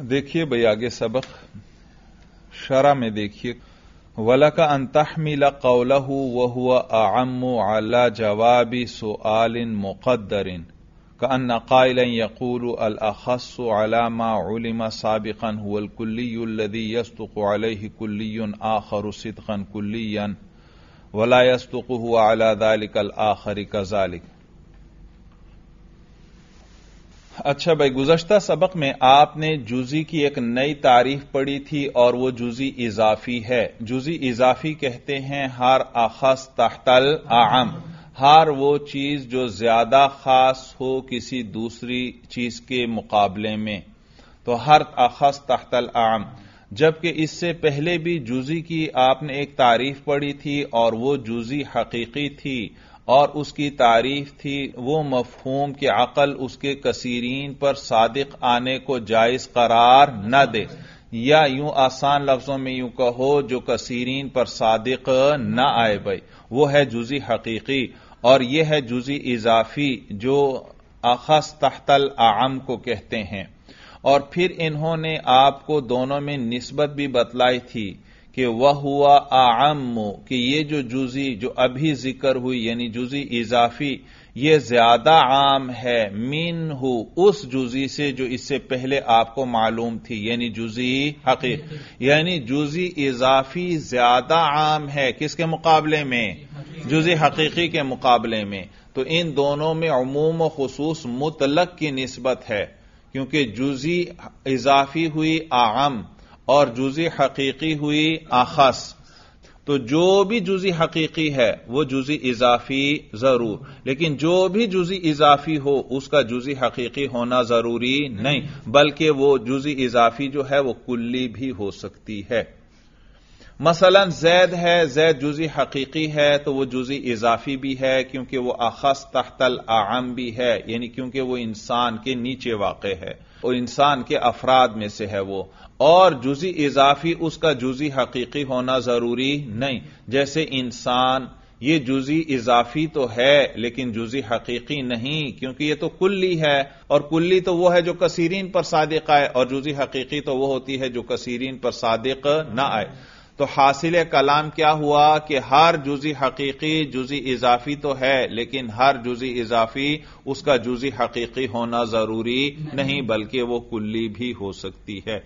देखिए भाई आगे सबक शरा में देखिए वला का अंतहमिला कौलह वह आम अला जवाबी सुआलिन मुकदरिन का अन्न कायल यकूल अलखस अलामा उलिमा साबिकन हुल्कुल्लीदी यस्तुक अलह कुल्लीन आखर सिदकन कुल्ली वला यस्तुक हुआ अला दालिकल आखरी का जालिक अच्छा भाई गुजश्ता सबक में आपने जूजी की एक नई तारीफ पढ़ी थी और वो जूजी इजाफी है जूजी इजाफी कहते हैं हार आखस तहतल आम हार वो चीज जो ज्यादा खास हो किसी दूसरी चीज के मुकाबले में तो हर आखस तहतल आम जबकि इससे पहले भी जूजी की आपने एक तारीफ पढ़ी थी और वो जूजी हकीकी थी और उसकी तारीफ थी वो मफहूम की अकल उसके कसीरीन पर सादिक आने को जायज करार न दे या यूं आसान लफ्जों में यूं कहो जो कसीरीन पर सादिक न आए भाई वो है जुजी हकीकी और यह है जुजी इजाफी जो अखस तहतल आम को कहते हैं और फिर इन्होंने आपको दोनों में नस्बत भी बतलाई थी कि वह हुआ आम कि ये जो जूजी जो अभी जिक्र हुई यानी जूजी इजाफी ये ज्यादा आम है मीन हो उस जुजी से जो इससे पहले आपको मालूम थी यानी जुजी हकीक यानी जुजी इजाफी ज्यादा आम है किसके मुकाबले में जुजी हकीकी के मुकाबले में तो इन दोनों में अमूम खसूस मुतलक की नस्बत है क्योंकि जुजी इजाफी हुई आम और जुजी हकीकी हुई आखस तो जो भी जुजी हकीकी है वो जुजी इजाफी जरूर लेकिन जो भी जुजी इजाफी हो उसका जुजी हकीकी होना जरूरी नहीं बल्कि वो जुजी इजाफी जो है वो कुल्ली भी हो सकती है मसलन जैद है जैद जुजी हकीकी है तो वो जुजी इजाफी भी है क्योंकि वो अखस तहतल आम भी है यानी क्योंकि वो इंसान के नीचे वाक़ है और इंसान के अफराद में से है वो और जुजी इजाफी उसका जुजी हकीकी होना जरूरी नहीं जैसे इंसान ये जुजी इजाफी तो है लेकिन जुजी हकीकी नहीं क्योंकि ये तो कुल्ली है और कुल्ली तो वो है जो कसीरीन पर सादिक आए और जुजी हकीकी तो वो होती है जो कसीरीन पर सादिक ना आए तो हासिल कलाम क्या हुआ कि हर जुजी हकीकी जुजी इजाफी तो है लेकिन हर जुजी इजाफी उसका जुजी हकीकी होना जरूरी नहीं बल्कि वो कुल्ली भी हो सकती है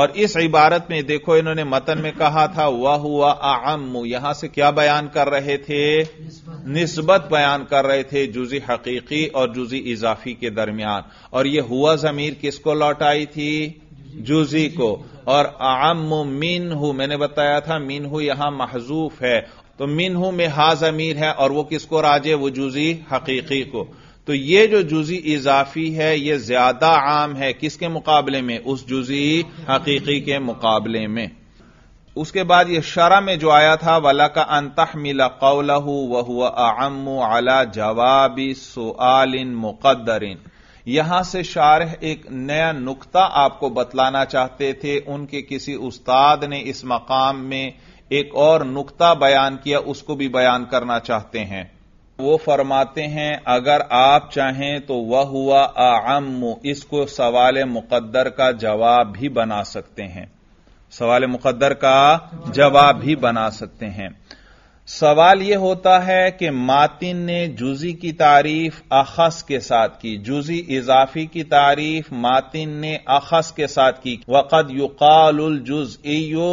और इस इबारत में देखो इन्होंने मतन में कहा था वह हुआ आम यहां से क्या बयान कर रहे थे नस्बत बयान कर रहे थे जुजी हकीकी और जुजी इजाफी के दरमियान और यह हुआ जमीर किसको लौट आई थी जुजी को और आम मीन हू मैंने बताया था मीन हू यहां महजूफ है तो मीन हू में हाज अमीर है और वो किसको राजे वो जुजी हकीकी को तो ये जो जुजी इजाफी है ये ज्यादा आम है किसके मुकाबले में उस जुजी हकीकी के मुकाबले में उसके बाद ये शरा में जो आया था वला का अंतह मिला कौलहू वह आम अला जवाबी सुआलिन मुकदरिन यहां से शारह एक नया नुकता आपको बतलाना चाहते थे उनके किसी उस्ताद ने इस मकाम में एक और नुकता बयान किया उसको भी बयान करना चाहते हैं वो फरमाते हैं अगर आप चाहें तो वह हुआ आम इसको सवाल मुकद्दर का जवाब भी बना सकते हैं सवाल मुकद्दर का जवाब भी बना सकते हैं सवाल यह होता है कि मातिन ने जुजी की तारीफ अखस के साथ की जुजी इजाफी की तारीफ मातिन ने अखस के साथ की वक़द युकाल जुज एयो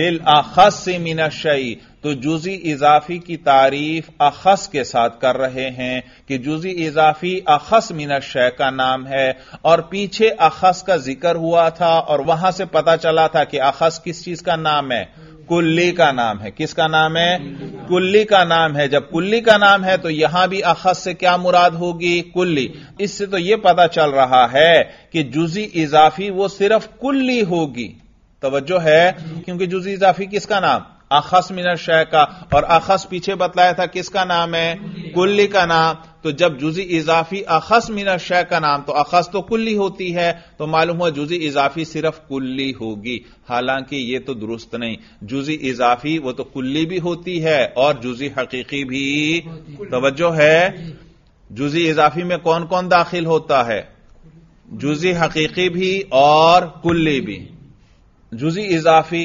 लिल अखस से मिनशई तो जुजी इजाफी की तारीफ अखस के साथ कर रहे हैं कि जुजी इजाफी अखस मिनशय का नाम है और पीछे अखस का जिक्र हुआ था और वहां से पता चला था कि अखस किस चीज का नाम है कुल्ली का नाम है किसका नाम है कुल्ली का नाम है जब कुल्ली का नाम है तो यहां भी अखस से क्या मुराद होगी कुल्ली इससे तो यह पता चल रहा है कि जुजी इजाफी वो सिर्फ कुल्ली होगी तवज्जो है क्योंकि जुजी इजाफी किसका नाम अखस मिनर शह का और अखस पीछे बतलाया था किसका नाम है कुल्ली का नाम तो जब जुजी इजाफी अखस मिनर शह का नाम तो अखस तो कुल्ली होती है तो मालूम हुआ जुजी इजाफी सिर्फ कुल्ली होगी हालांकि ये तो दुरुस्त नहीं जुजी इजाफी वो तो कुल्ली भी होती है और जुजी हकीकी भी तोज्जो है जुजी इजाफी में कौन कौन दाखिल होता है जुजी हकीकी भी और कुल्ली भी जुजी इजाफी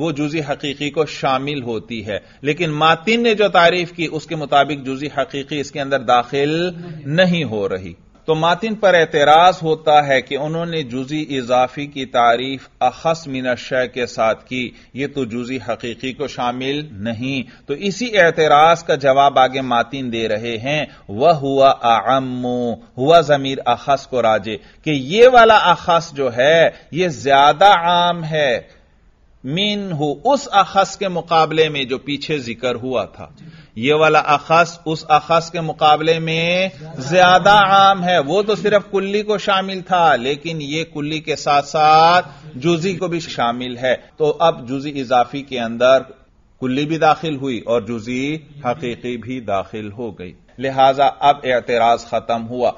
वो जुजी हकीकी को शामिल होती है लेकिन मातिन ने जो तारीफ की उसके मुताबिक जुजी हकीकी इसके अंदर दाखिल नहीं, नहीं हो रही तो मातिन पर एतराज होता है कि उन्होंने जुजी इजाफी की तारीफ अखस मिनशय के साथ की ये तो जुजी हकीकी को शामिल नहीं तो इसी एतराज का जवाब आगे मातिन दे रहे हैं वह हुआ आमो हुआ जमीर अखस को राजे कि ये वाला अखस जो है ये ज्यादा आम है मीन हो उस अखस के मुकाबले में जो पीछे जिक्र हुआ था ये वाला अखस उस अखस के मुकाबले में ज्यादा आम है वो तो सिर्फ कुल्ली को शामिल था लेकिन ये कुल्ली के साथ साथ जुजी को भी शामिल है तो अब जुजी इजाफी के अंदर कुल्ली भी दाखिल हुई और जुजी हकीकी भी दाखिल हो गई लिहाजा अब एतराज खत्म हुआ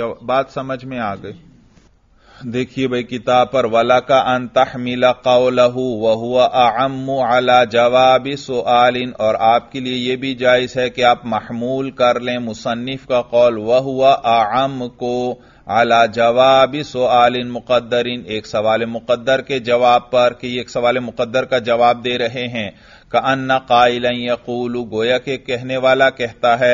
जब बात समझ में आ गई देखिए भाई किताब पर वला का मिला कौलहू वह हुआ आम अला जवाब सोआलिन और आपके लिए यह भी जायज है कि आप महमूल कर लें मुसन्फ का कौल वहुआ हुआ आम को अला जवाब सोआलिन मुकदरिन एक सवाल मुकद्दर के जवाब पर कि एक सवाल मुकद्दर का जवाब दे रहे हैं का अन्ना कायल यकूल गोया के कहने वाला कहता है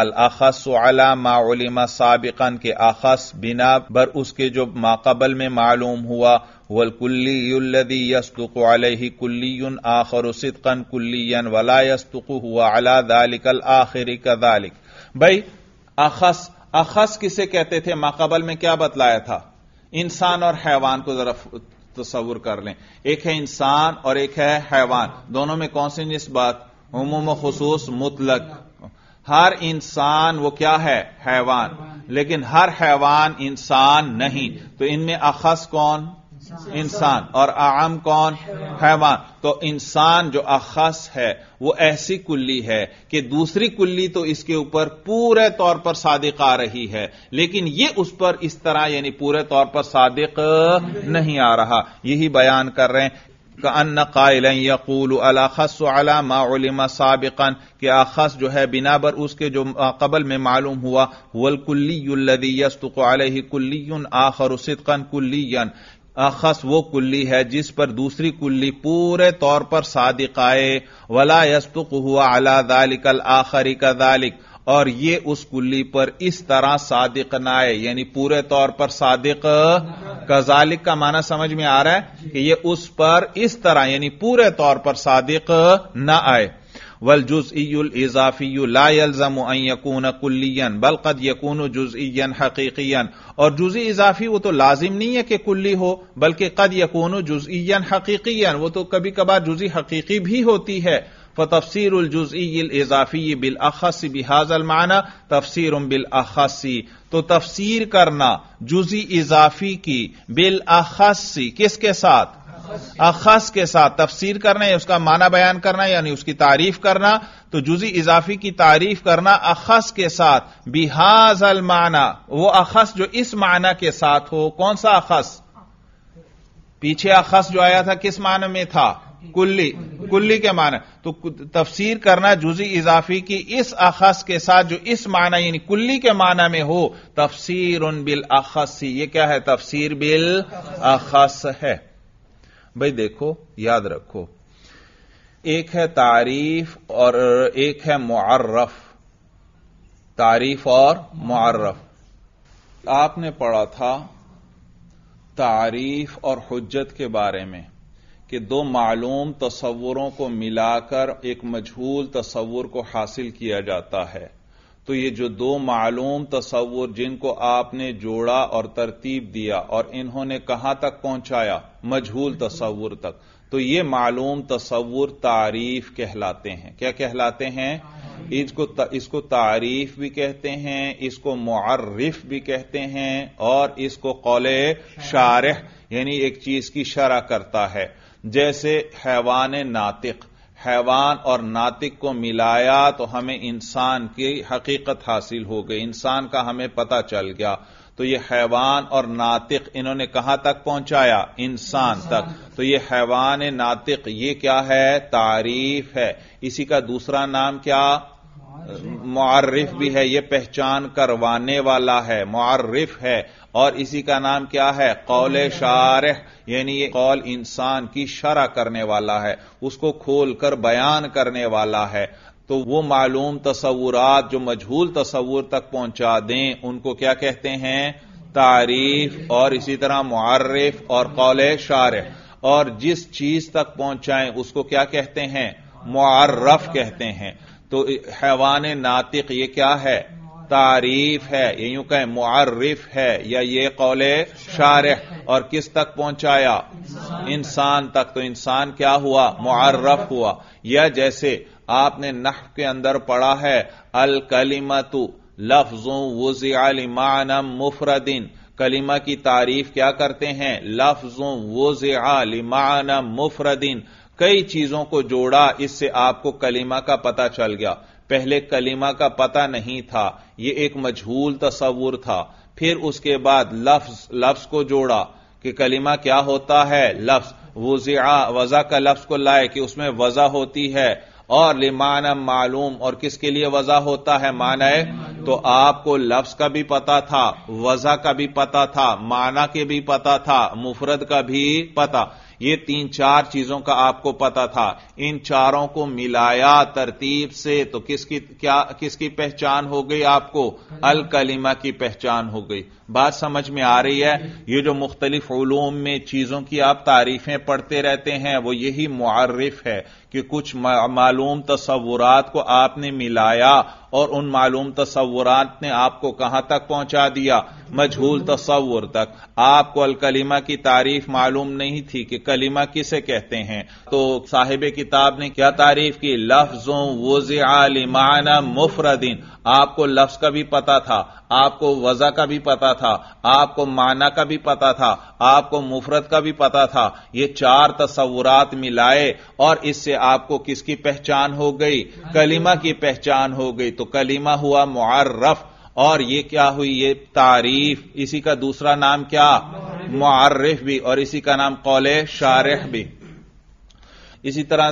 अल आखस अला माउलिमा साबिकन के आखस बिना बर उसके जो माकबल में मालूम हुआ वलकुल्लीदी यस्तुक अलही कुल्लीन आखर सिदकन कुल्लीन वला यस्तुक हुआ अला दालिक आखिरी आखिर कदालिक भाई आखस अखस किसे कहते थे माकबल में क्या बतलाया था इंसान और हैवान को जरा तस्वुर कर लें एक है इंसान और एक है हैवान दोनों में कौन सी नस्बत उमूम खसूस मुतलक हर इंसान वो क्या है हैवान लेकिन हर हैवान इंसान नहीं तो इनमें अखस कौन इंसान और आम कौन हैवान तो इंसान जो अखस है वो ऐसी कुल्ली है कि दूसरी कुल्ली तो इसके ऊपर पूरे तौर पर सादिक आ रही है लेकिन ये उस पर इस तरह यानी पूरे तौर पर सादिक नहीं आ रहा यही बयान कर रहे हैं अन्न कायल यकूल अलाखस अला माउलिमा साबिकन के आखस जो है बिना बर उसके जो कबल में मालूम हुआ वल कुल्लीस्तुक यस्तुक अलही कुल्ली आखर सिदकन कुल्लियन अखस वो कुल्ली है जिस पर दूसरी कुल्ली पूरे तौर पर सादिक आए वला यस्तुक हुआ अला दालिकल आखरी का दालिक और ये उस कुल्ली पर इस तरह सादिक आए यानी पूरे तौर पर सादिक कजालिक का माना समझ में आ रहा है कि ये उस पर इस तरह यानी पूरे तौर पर सादिक ना आए والجزئي الاضافي لا يلزم ان يكون كليا بل قد يكون جزئيا حقيقيا اور جزئی اضافی وہ تو لازم نہیں ہے کہ کلی ہو بلکہ قد يكون جزئيا حقيقيا وہ تو کبھی کبھار جزئی حقیقی بھی ہوتی ہے فتفسير الجزئي الاضافي بالاخص بهذا المعنى تفسير بالاخص تو تفسیر کرنا جزئی اضافی کی بالاخص کس کے ساتھ अखस के साथ तफसीर करना या उसका माना बयान करना यानी उसकी तारीफ करना तो जुजी इजाफी की तारीफ करना अखस के साथ बिहाज अल माना वो अखस जो इस माना के साथ हो कौन सा अखस पीछे अखस जो आया था किस मान में था कुल्ली कुल्ली के माना तो तफसीर करना जुजी इजाफी की इस अखस के साथ जो इस माना यानी कुल्ली के माना में हो तफसीर उन बिल अखस ये क्या है तफसीर बिल अखस है भाई देखो याद रखो एक है तारीफ और एक है मुआर्रफ तारीफ और मुआर्रफ आपने पढ़ा था तारीफ और हजत के बारे में कि दो मालूम तस्वुरों को मिलाकर एक मजहूल तस्वुर को हासिल किया जाता है तो ये जो दो मालूम तस्वुर जिनको आपने जोड़ा और तरतीब दिया और इन्होंने कहां तक पहुंचाया मजहूल तस्वुर तक तो ये मालूम तस्वुर तारीफ कहलाते हैं क्या कहलाते हैं इसको त, इसको तारीफ भी कहते हैं इसको मुआरफ भी कहते हैं और इसको कौले शारह यानी एक चीज की शरा करता है जैसे हैवान नातिक हैवान और नातिक को मिलाया तो हमें इंसान की हकीकत हासिल हो गई इंसान का हमें पता चल गया तो ये हैवान और नातिक इन्होंने कहां तक पहुंचाया इंसान तक तो ये हैवान नातिक ये क्या है तारीफ है इसी का दूसरा नाम क्या मुआरफ भी है यह पहचान करवाने वाला है मुआरफ है और इसी का नाम क्या है कौल शार यानी ये कौल इंसान की शरा करने वाला है उसको खोल कर बयान करने वाला है तो वो मालूम तस्वुरात जो मजहूल तस्वुर तक पहुंचा दें उनको क्या कहते हैं तारीफ और इसी तरह मुआरफ और कौल शार और जिस चीज तक पहुंचाएं उसको क्या कहते हैं मुआरफ कहते हैं तो हैवान नातिक ये क्या है तारीफ है ये यूं कहें मुआरफ है या ये कौल शारह और किस तक पहुंचाया इंसान तक तो इंसान क्या हुआ मुआरफ हुआ या जैसे आपने नह के अंदर पढ़ा है अल कलिमतु लफ्जों वुजियालिमान मुफरदिन कलीमा की तारीफ क्या करते हैं लफ्जों वुजियालिमान मुफरदिन कई चीजों को जोड़ा इससे आपको कलीमा का पता चल गया पहले कलीमा का पता नहीं था यह एक मजहूल तस्वुर था फिर उसके बाद लफ्ज लफ्ज को जोड़ा कि कलीमा क्या होता है लफ्ज वजिया वजा का लफ्ज को लाए कि उसमें वजा होती है और लिमाना मालूम और किसके लिए वजह होता है माना है तो आपको लफ्ज का भी पता था वजह का भी पता था माना के भी पता था मुफरत का भी पता ये तीन चार चीजों का आपको पता था इन चारों को मिलाया तरतीब से तो किसकी क्या किसकी पहचान हो गई आपको अल कलीमा की पहचान हो गई बात समझ में आ रही है ये जो मुख्तलिफ ूम में चीजों की आप तारीफें पढ़ते रहते हैं वो यही मुआरफ है कि कुछ मालूम तस्वुरात को आपने मिलाया और उन मालूम तस्वुरात ने आपको कहां तक पहुंचा दिया मजहूल तस्वुर तक आपको अलकलीमा की तारीफ मालूम नहीं थी कि कलिमा किसे कहते हैं तो साहिब किताब ने क्या तारीफ की लफ्जों वजिमाना मुफरदीन आपको लफ्ज का भी पता था आपको वजा का भी पता था आपको माना का भी पता था आपको मुफरत का भी पता था ये चार तस्वुरात मिलाए और इससे आपको किसकी पहचान हो गई कलिमा की पहचान हो गई तो कलिमा हुआ मुआर्रफ और ये क्या हुई ये तारीफ इसी का दूसरा नाम क्या मुआरफ भी और इसी का नाम कौल शारह भी इसी तरह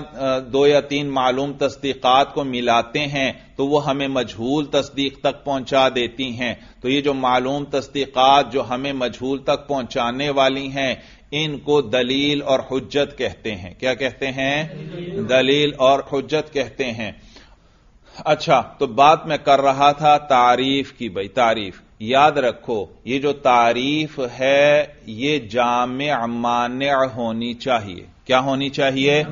दो या तीन मालूम तस्दीक़ात को मिलाते हैं तो वो हमें मजहूल तस्दीक तक पहुंचा देती हैं तो ये जो मालूम तस्दीक़ात जो हमें मजहूल तक पहुंचाने वाली हैं इनको दलील और हजत कहते हैं क्या कहते हैं दलील और हजत कहते हैं अच्छा तो बात मैं कर रहा था तारीफ की भाई तारीफ याद रखो ये जो तारीफ है ये जाम अमान होनी चाहिए क्या होनी चाहिए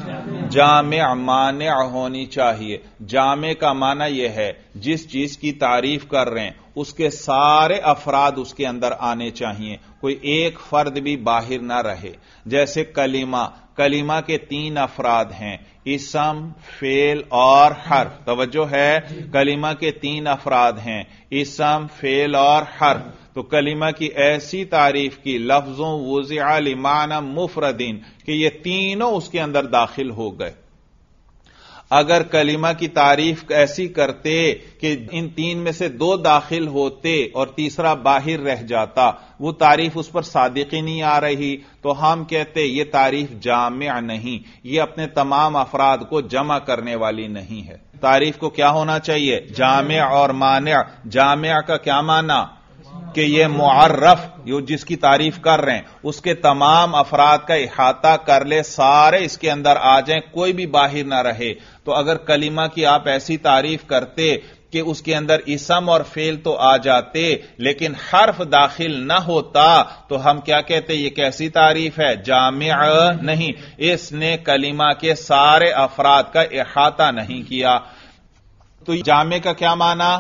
जाम अमान होनी चाहिए जामे का माना यह है जिस चीज की तारीफ कर रहे हैं उसके सारे अफराद उसके अंदर आने चाहिए कोई एक फर्द भी बाहर ना रहे जैसे कलीमा कलीमा के तीन अफराद हैं इसम फेल और हर तवज्जो है कलीमा के तीन अफराद हैं इसम फेल और हर तो कलीमा की ऐसी तारीफ की लफ्जों वजिया लिमान मुफरदीन कि ये तीनों उसके अंदर दाखिल हो गए अगर कलीमा की तारीफ ऐसी करते कि इन तीन में से दो दाखिल होते और तीसरा बाहर रह जाता वो तारीफ उस पर सादिकी नहीं आ रही तो हम कहते ये तारीफ जामिया नहीं ये अपने तमाम अफराद को जमा करने वाली नहीं है तारीफ को क्या होना चाहिए जामिया और मान्या जामिया का क्या माना कि ये मुआरफ यो जिसकी तारीफ कर रहे हैं उसके तमाम अफराद का इहाता कर ले सारे इसके अंदर आ जाए कोई भी बाहर ना रहे तो अगर कलीमा की आप ऐसी तारीफ करते कि उसके अंदर इसम और फेल तो आ जाते लेकिन हर्फ दाखिल ना होता तो हम क्या कहते ये कैसी तारीफ है जाम नहीं इसने कलीमा के सारे अफराद का अहाता नहीं किया तो जामे का क्या माना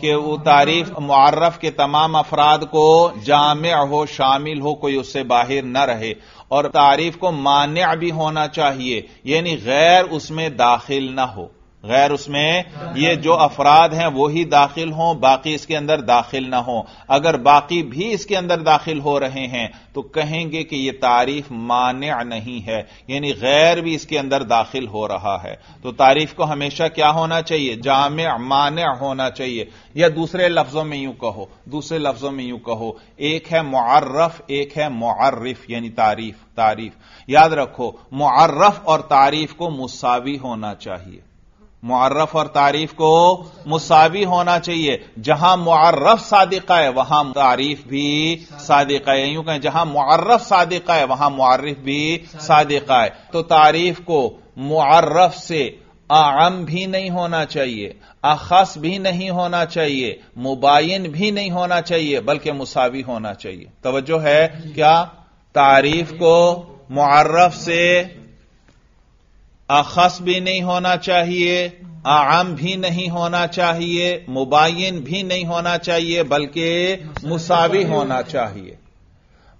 कि वो तारीफ मुआर्रफ के तमाम अफराद को जाम हो शामिल हो कोई उससे बाहर न रहे और तारीफ को मान्य भी होना चाहिए यानी गैर उसमें दाखिल न हो गैर उसमें ये जो अफराद हैं वो ही दाखिल हों बाकी इसके अंदर दाखिल ना हो अगर बाकी भी इसके अंदर दाखिल हो रहे हैं तो कहेंगे कि यह तारीफ मान्य नहीं है यानी गैर भी इसके अंदर दाखिल हो रहा है तो तारीफ को हमेशा क्या होना चाहिए जाम मान्य होना चाहिए या दूसरे लफ्जों में यूं कहो दूसरे लफ्जों में यूं कहो एक है मुआर्रफ एक है मुआर्रिफ यानी तारीफ तारीफ याद रखो मुआर्रफ और तारीफ को मुसावी होना चाहिए मुआरफ और तारीफ को मुसावी होना चाहिए जहां मुआरफ सादिका है वहां तारीफ भी सादिका है यूं कहें जहां मुआरफ सादिका है वहां मुआरफ भी सादिका है तो तारीफ को मुआरफ से आम भी नहीं होना चाहिए अखस भी नहीं होना चाहिए मुबाइन भी नहीं होना चाहिए बल्कि मुसावी होना चाहिए तोज्जो है क्या तारीफ को मुआरफ से अखस भी नहीं होना चाहिए आम भी नहीं होना चाहिए मुबाइन भी नहीं होना चाहिए बल्कि मुसावी होना चाहिए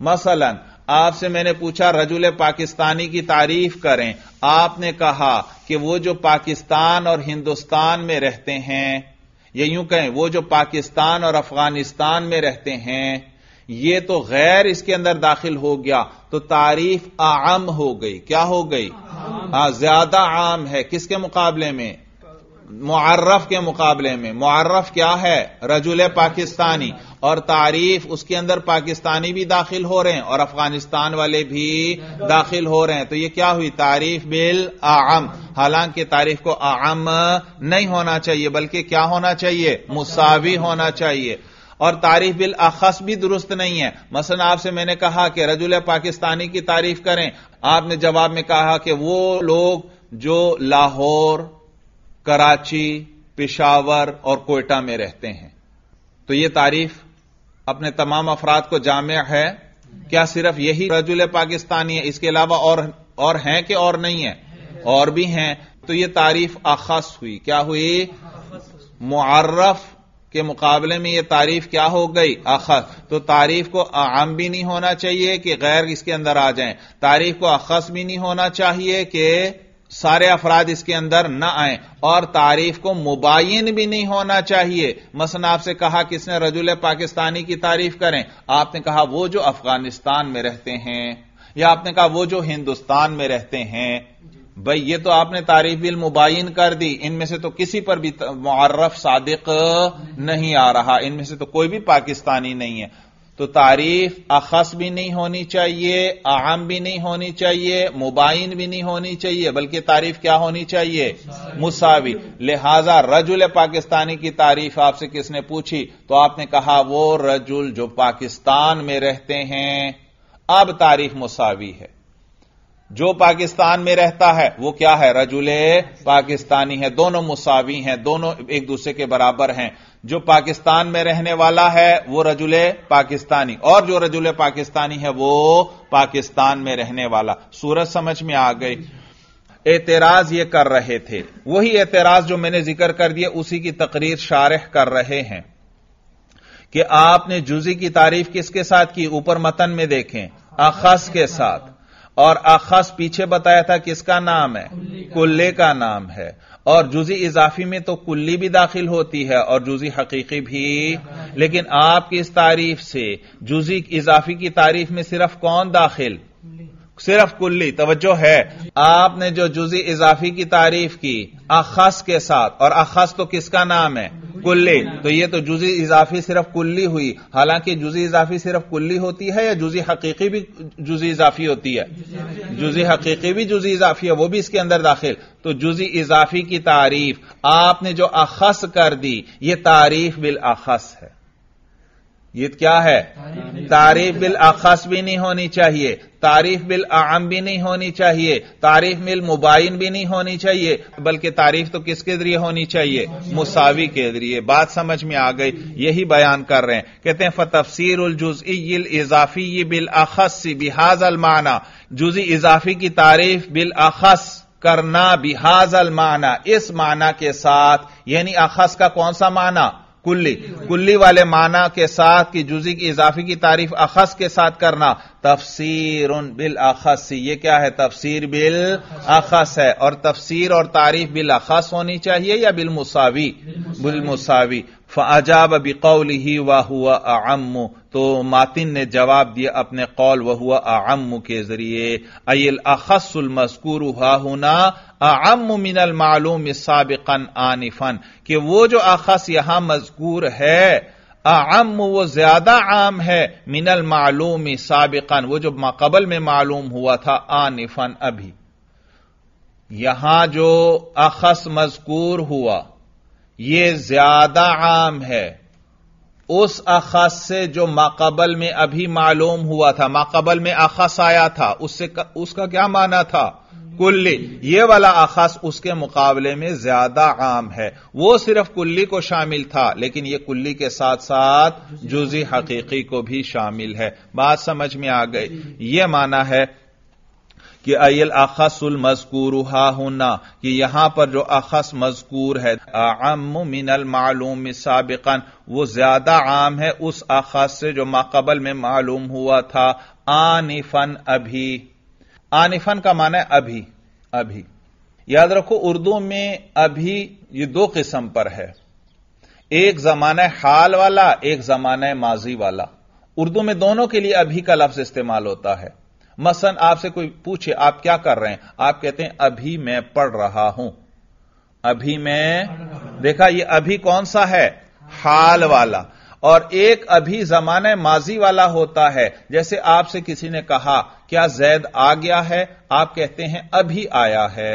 मसलन आपसे मैंने पूछा रजुल पाकिस्तानी की तारीफ करें आपने कहा कि वो जो पाकिस्तान और हिंदुस्तान में रहते हैं ये यूं कहें वो जो पाकिस्तान और अफगानिस्तान में रहते हैं यह तो गैर इसके अंदर दाखिल हो गया तो तारीफ आम हो गई क्या हो गई हाँ ज्यादा आम है किसके मुकाबले में मुआर्रफ के मुकाबले में मुआर्रफ क्या है रजुल पाकिस्तानी और तारीफ उसके अंदर पाकिस्तानी भी दाखिल हो रहे हैं और अफगानिस्तान वाले भी दाखिल हो रहे हैं तो ये क्या हुई तारीफ बिल आम हालांकि तारीफ को आम नहीं होना चाहिए बल्कि क्या होना चाहिए मुसावी होना चाहिए और तारीफ बिल अखस भी दुरुस्त नहीं है मसलन आपसे मैंने कहा कि रजुल पाकिस्तानी की तारीफ करें आपने जवाब में कहा कि वो लोग जो लाहौर कराची पिशावर और कोयटा में रहते हैं तो यह तारीफ अपने तमाम अफराद को जाम है क्या सिर्फ यही रजुल पाकिस्तानी है इसके अलावा और और हैं कि और नहीं है और भी हैं तो यह तारीफ अखस हुई क्या हुई मुआरफ के मुकाबले में यह तारीफ क्या हो गई अखस तो तारीफ को आम भी नहीं होना चाहिए कि गैर इसके अंदर आ जाए तारीफ को अखस भी नहीं होना चाहिए कि सारे अफराद इसके अंदर न आए और तारीफ को मुबाइन भी नहीं होना चाहिए मसन आपसे कहा किसने रजुल पाकिस्तानी की तारीफ करें आपने कहा वो जो अफगानिस्तान में रहते हैं या आपने कहा वो जो हिंदुस्तान में रहते हैं भाई ये तो आपने तारीफ बिल मुबाइन कर दी इनमें से तो किसी पर भी मुआरफ सादिक नहीं आ रहा इनमें से तो कोई भी पाकिस्तानी नहीं है तो तारीफ अखस भी नहीं होनी चाहिए आम भी नहीं होनी चाहिए मुबाइन भी नहीं होनी चाहिए बल्कि तारीफ क्या होनी चाहिए मुसावी लिहाजा रजुल पाकिस्तानी की तारीफ आपसे किसने पूछी तो आपने कहा वो रजुल जो पाकिस्तान में रहते हैं अब तारीफ मुसावी है जो पाकिस्तान में रहता है वो क्या है रजुले पाकिस्तानी है दोनों मुसावी हैं दोनों एक दूसरे के बराबर हैं जो पाकिस्तान में रहने वाला है वो रजुले पाकिस्तानी और जो रजुले पाकिस्तानी है वो पाकिस्तान में रहने वाला सूरज समझ में आ गई एतराज ये कर रहे थे वही एतराज जो मैंने जिक्र कर दिया उसी की तकरीर शारह कर रहे हैं कि आपने जुजी की तारीफ किसके साथ की ऊपर मतन में देखें अखस के साथ और आखस पीछे बताया था किसका नाम है कुल्ले का नाम है और जुजी इजाफी में तो कुल्ली भी दाखिल होती है और जुजी हकीकी भी लेकिन आपकी इस तारीफ से जुजी इजाफी की तारीफ में सिर्फ कौन दाखिल सिर्फ कुल्ली तवज्जो है आपने जो जुजी इजाफी की तारीफ की अखस के साथ और अखस तो किसका नाम है कुल्ले तो ये तो जुजी इजाफी सिर्फ कुल्ली हुई हालांकि जुजी इजाफी सिर्फ कुल्ली होती है या जुजी हकीकी भी जुजी इजाफी होती है जुजी हकीकी भी जुजी इजाफी है वो भी इसके अंदर दाखिल तो जुजी इजाफी की तारीफ आपने जो अखस कर दी ये तारीफ बिल अखस है ये क्या है तारीफ बिल अखस भी नहीं होनी चाहिए तारीफ बिल आम भी नहीं होनी चाहिए तारीफ बिल मुबाइन भी नहीं होनी चाहिए बल्कि तारीफ तो किसके जरिए होनी चाहिए मुसावी के जरिए बात समझ में आ गई यही बयान कर रहे हैं कहते हैं फतफसर जुज इजाफी बिल अखस बिहाज अलमाना जुजी इजाफी की तारीफ बिल अखस करना बिहाज अलमाना इस माना के साथ यानी अखस का कौन सा माना कुल्ली गुल्ली वाले माना के साथ की जुजी की इजाफी की तारीफ अखस के साथ करना तफसीर बिल अखस ये क्या है तफसीर बिल अखस है और तफसीर और तारीफ बिल अखस होनी चाहिए या बिल मुसावी बिल मुसावी फजाब बिकौल ही वाह हुआ आम तो मातिन ने जवाब दिया अपने कौल वह हुआ आम के जरिए अल अखसुल मस्कूर हुना अम्म मिनल मालूम साबिकन आनिफन कि वो जो अखस यहां मजकूर है है आम वो ज्यादा आम है मिनल मालूम साबिकन वो जो माकबल में मालूम हुआ था आनिफन अभी यहां जो अखस मजकूर हुआ ये ज्यादा आम है उस अखस से जो माकबल में अभी मालूम हुआ था माकबल में अखस आया था उससे उसका क्या माना था कुल्ली ये वाला आखास उसके मुकाबले में ज्यादा आम है वो सिर्फ कुल्ली को शामिल था लेकिन ये कुल्ली के साथ साथ जुजी हकीकी को भी शामिल है बात समझ में आ गई ये माना है कि अयल अखसुल मजकूर होना कि यहां पर जो अखस मजकूर है आम मिनल मालूम सबकन वो ज्यादा आम है उस अखस से जो माकबल में मालूम हुआ था आनिफन अभी आनिफन का माना है अभी अभी याद रखो उर्दू में अभी ये दो किस्म पर है एक जमाना हाल वाला एक जमाना माजी वाला उर्दू में दोनों के लिए अभी का लफ्ज इस्तेमाल होता है मसन आपसे कोई पूछे आप क्या कर रहे हैं आप कहते हैं अभी मैं पढ़ रहा हूं अभी मैं देखा ये अभी कौन सा है हाल वाला और एक अभी जमाने माजी वाला होता है जैसे आपसे किसी ने कहा क्या जैद आ गया है आप कहते हैं अभी आया है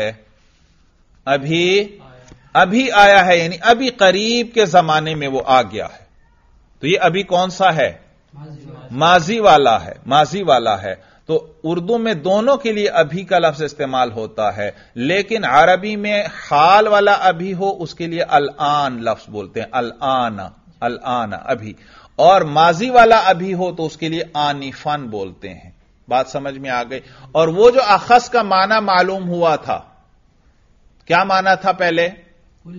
अभी अभी आया है यानी अभी करीब के जमाने में वो आ गया है तो ये अभी कौन सा है माजी वाला है माजी वाला है तो उर्दू में दोनों के लिए अभी का लफ्ज इस्तेमाल होता है लेकिन अरबी में हाल वाला अभी हो उसके लिए अल आन लफ्ज बोलते हैं अल आना अल आना अभी और माजी वाला अभी हो तो उसके लिए फन बोलते हैं बात समझ में आ गई और वो जो अखस का माना मालूम हुआ था क्या माना था पहले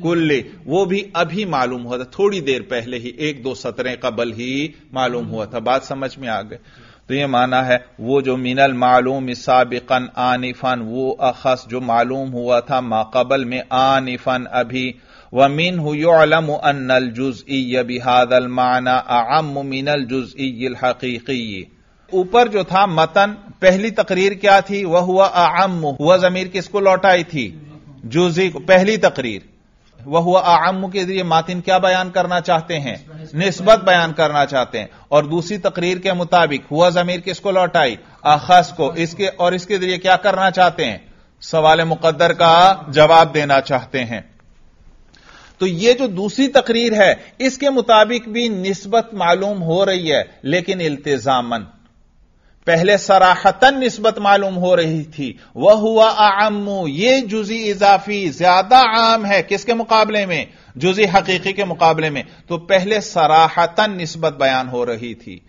कुल्ले वो भी अभी मालूम हुआ था थोड़ी देर पहले ही एक दो सतरें कबल ही मालूम हुआ था बात समझ में आ गई तो ये माना है वो जो मिनल मालूम साबिकन आनिफन वो अखस जो मालूम हुआ था माकबल में आनिफन अभी वमिन युलमल जुज बिहादल माना आम मिनल जुज हकी ऊपर जो था मतन पहली तकरीर क्या थी वह हुआ आम हुआ जमीर किसको लौटाई थी जुजी को पहली तकरीर वह हुआ आम के जरिए मातिन क्या बयान करना चाहते हैं नस्बत बयान करना चाहते हैं और दूसरी तकरीर के मुताबिक हुआ जमीर किसको लौटाई आखस को इसके और इसके जरिए क्या करना चाहते हैं सवाल मुकद्दर का जवाब देना चाहते हैं तो ये जो दूसरी तकरीर है इसके मुताबिक भी नस्बत मालूम हो रही है लेकिन इल्तजामन पहले सराहतन नस्बत मालूम हो रही थी वह हुआ आमू ये जुजी इजाफी ज्यादा आम है किसके मुकाबले में जुजी हकीकी के मुकाबले में तो पहले सराहतन नस्बत बयान हो रही थी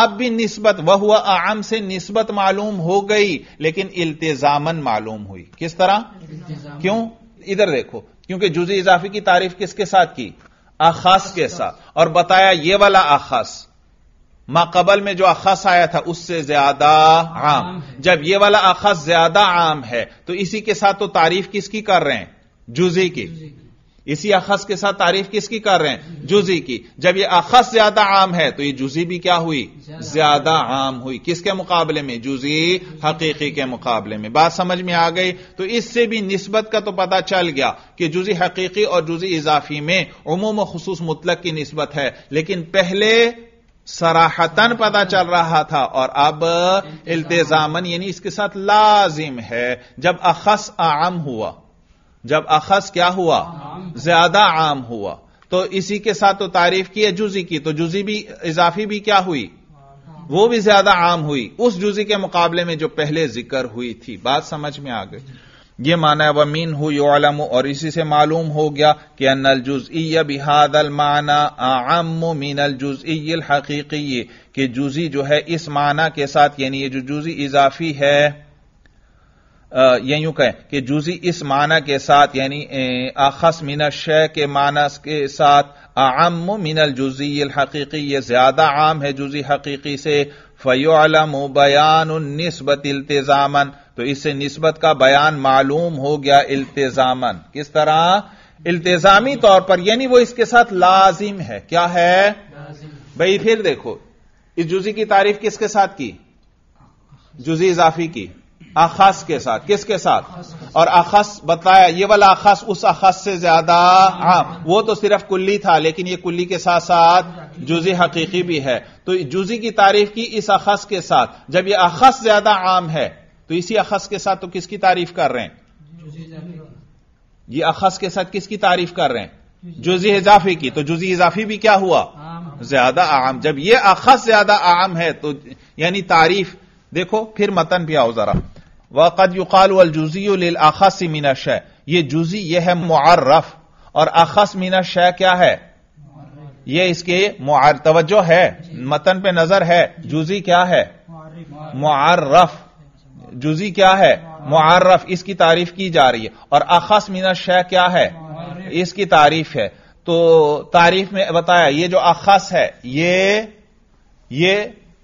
आप भी नस्बत वह हुआ आम से नस्बत मालूम हो गई लेकिन इल्तजामन मालूम हुई किस तरह क्यों इधर देखो क्योंकि जुजी इजाफी की तारीफ किसके साथ की आखास के साथ और बताया ये वाला आखास माकबल में जो आखास आया था उससे ज्यादा आम जब ये वाला आखास ज्यादा आम है तो इसी के साथ तो तारीफ किसकी कर रहे हैं जुजी की इसी अखस के साथ तारीफ किसकी कर रहे हैं जुजी की जब यह अखस ज्यादा आम है तो यह जुजी भी क्या हुई ज्यादा आम हुई किसके मुकाबले में जुजी हकीकी के मुकाबले में बात समझ में आ गई तो इससे भी नस्बत का तो पता चल गया कि जुजी हकीकी और जुजी इजाफी में उमूम खसूस मुतलक की नस्बत है लेकिन पहले सराहतन पता चल रहा था और अब इल्तजामन यानी इसके साथ लाजिम है जब अखस आम हुआ जब अखस क्या हुआ ज्यादा आम हुआ तो इसी के साथ तो तारीफ की है जुजी की तो जुजी भी इजाफी भी क्या हुई वो भी ज्यादा आम हुई उस जुजी के मुकाबले में जो पहले जिक्र हुई थी बात समझ में आ गई ये माना वमीन हु योलम और इसी से मालूम हो गया कि अनल जुज बिहाद माना आम मीनल जुजइल हकी कि जुजी जो है इस माना के साथ यानी ये जो जुजी इजाफी है ये यूं कहें कि जूजी इस माना के साथ यानी आखस मिन शय के मानस के साथ आम मिनल जूजी हकीकी ये ज्यादा आम है जूजी हकीकी से फ़योलम बयान नस्बत इल्तजामन तो इससे नस्बत का बयान मालूम हो गया इल्तजामन किस तरह इल्तजामी तौर पर यानी वो इसके साथ लाजिम है क्या है भाई फिर देखो इस जुजी की तारीफ किसके साथ की जुजी इजाफी की आखास के साथ किसके साथ और आखस बताया ये वाला आखस उस आखस से ज्यादा हाँ वो तो सिर्फ कुल्ली था लेकिन ये कुल्ली के साथ साथ जुजी हकीकी भी है तो जुजी की तारीफ की इस अखस के साथ जब ये अखस ज्यादा आम है तो इसी अखस के साथ तो किसकी तारीफ कर रहे हैं ये अखस के साथ किसकी तारीफ कर रहे हैं जुजी इजाफी की तो जुजी इजाफी भी क्या हुआ ज्यादा आम जब ये अखस ज्यादा आम है तो यानी तारीफ देखो फिर मतन भी आओ जरा वक़द युकाल वलजूजी आखस मीना शय ये जुजी यह है मुआर्रफ और आखस मीना शय क्या है ये इसके मुआर तवज्जो है मतन पे नजर है जुजी क्या है मुआर्रफ जुजी क्या है मुआर्रफ इसकी तारीफ की जा रही है और आखस मीना शय क्या है इसकी तारीफ है तो तारीफ में बताया ये जो अखस है ये ये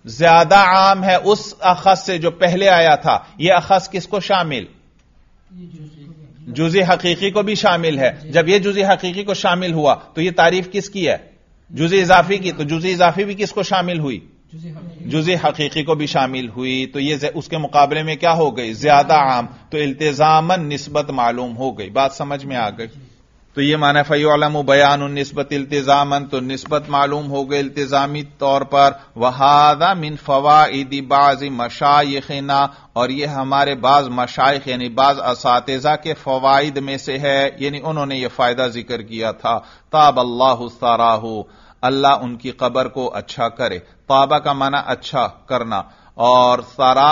ज्यादा आम है उस अखस से जो पहले आया था यह अखस किसको शामिल जुजी हकीकी को भी शामिल है जब यह जुजी हकीकी को शामिल हुआ तो यह तारीफ किसकी है जुजी इजाफी की तो जुजी इजाफी भी किसको शामिल हुई जुजी हकीकी को भी शामिल हुई तो यह उसके मुकाबले में क्या हो गई ज्यादा आम तो इल्तजामन नस्बत मालूम हो गई बात समझ में आ गई तो ये माना फ़ैलम बयान नस्बत इल्तजामन तो नस्बत मालूम हो गए इल्तजामी तौर पर वहादा मिन फवाइदी बाज मशाइना और ये हमारे बाज मशाइ यानी बाज असातजा के फवाइद में से है यानी उन्होंने ये फायदा जिक्र किया था ताब अल्लाह साराहू अल्लाह उनकी कबर को अच्छा करे ताबा का माना अच्छा करना और सारा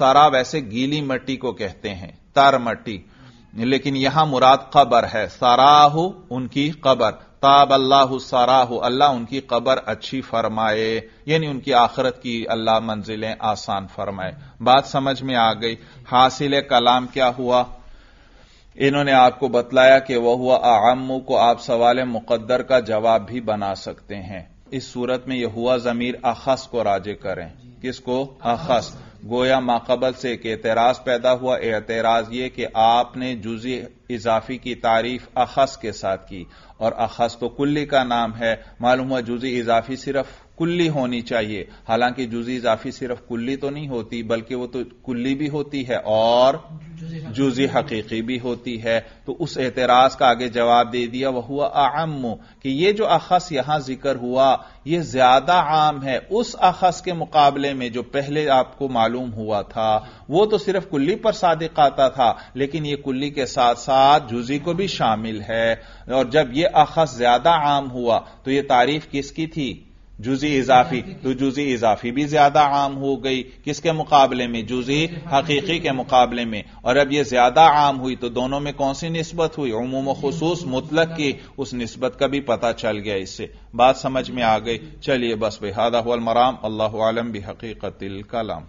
सारा वैसे गीली मट्टी को कहते हैं तार मट्टी लेकिन यहां मुराद कबर है सराहु उनकी कबर ताब अल्लाह सराहु अल्लाह उनकी कबर अच्छी फरमाए यानी उनकी आखरत की अल्लाह मंजिलें आसान फरमाए बात समझ में आ गई हासिल कलाम क्या हुआ इन्होंने आपको बतलाया कि वह हुआ आमू को आप सवाल मुकद्दर का जवाब भी बना सकते हैं इस सूरत में यह हुआ जमीर अखस को राजे करें किसको अखस गोया माकबल से एक एतराज पैदा हुआ एतराज ये कि आपने जुजी इजाफी की तारीफ अखस के साथ की और अखस तो कुल्ली का नाम है मालूम हुआ जुजी इजाफी सिर्फ कुल्ली होनी चाहिए हालांकि जुजी इजाफी सिर्फ कुल्ली तो नहीं होती बल्कि वो तो कुल्ली भी होती है और जुजी हकीकी भी होती है तो उस एतराज का आगे जवाब दे दिया वह हुआ आम कि ये जो अखस यहां जिक्र हुआ ये ज्यादा आम है उस अखस के मुकाबले में जो पहले आपको मालूम हुआ था वो तो सिर्फ कुल्ली पर सादिक आता था लेकिन ये कुल्ली के साथ साथ जुजी को भी शामिल है और जब ये अखस ज्यादा आम हुआ तो ये तारीफ किसकी थी जुजी इजाफी तो जुजी इजाफी भी ज्यादा आम हो गई किसके मुकाबले में जुजी हकीकी के मुकाबले में और अब यह ज्यादा आम हुई तो दोनों में कौन सी नस्बत हुई उमूम खसूस मुतलक की उस नस्बत का भी पता चल गया इससे बात समझ में आ गई चलिए बस बेहदा मराम अल्लाह आलम भी हकीकत कलाम